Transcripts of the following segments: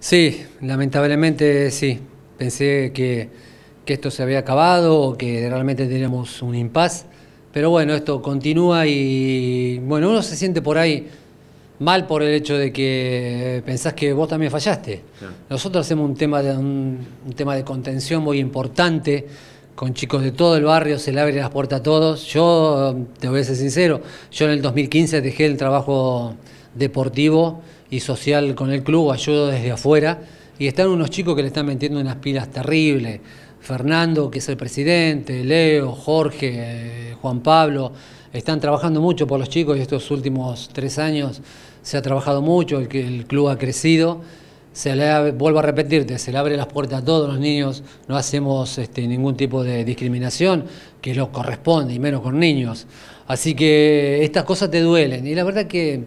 Sí, lamentablemente sí. Pensé que, esto se había acabado o que realmente teníamos un impas. Pero bueno, esto continúa y bueno, uno se siente por ahí mal por el hecho de que pensás que vos también fallaste. Nosotros hacemos un tema de, un tema de contención muy importante con chicos de todo el barrio, se le abren las puertas a todos. Yo, te voy a ser sincero, yo en el 2015 dejé el trabajo deportivo y social con el club, ayudo desde afuera, y están unos chicos que le están metiendo unas pilas terribles. Fernando, que es el presidente, Leo, Jorge, Juan Pablo, están trabajando mucho por los chicos y estos últimos tres años se ha trabajado mucho, el, el club ha crecido se le, vuelvo a repetirte, se le abre las puertas a todos los niños, no hacemos este, ningún tipo de discriminación que lo corresponde, y menos con niños. Así que estas cosas te duelen. Y la verdad que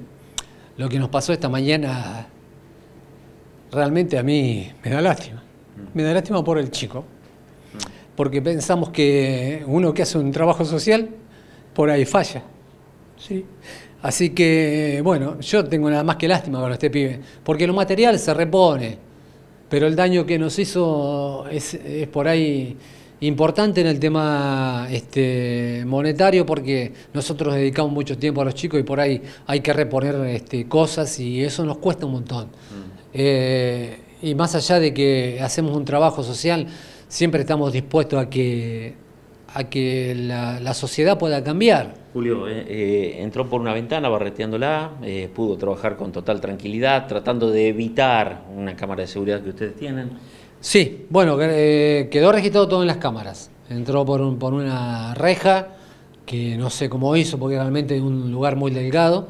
lo que nos pasó esta mañana realmente a mí me da lástima. Me da lástima por el chico. Porque pensamos que uno que hace un trabajo social por ahí falla. Sí. Así que, bueno, yo tengo nada más que lástima con este pibe, porque lo material se repone, pero el daño que nos hizo es, por ahí importante en el tema este, monetario porque nosotros dedicamos mucho tiempo a los chicos y por ahí hay que reponer este, cosas y eso nos cuesta un montón. Mm. Eh, y más allá de que hacemos un trabajo social, siempre estamos dispuestos a que, a que la sociedad pueda cambiar. Julio eh, eh, entró por una ventana barreteándola, eh, pudo trabajar con total tranquilidad, tratando de evitar una cámara de seguridad que ustedes tienen. Sí, bueno, quedó registrado todo en las cámaras. Entró por, un, por una reja, que no sé cómo hizo, porque realmente es un lugar muy delgado.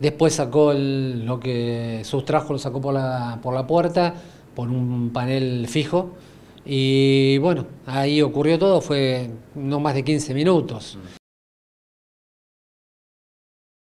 Después sacó lo que sustrajo, lo sacó por la, por la puerta, por un panel fijo. Y bueno, ahí ocurrió todo, fue no más de 15 minutos. Mm.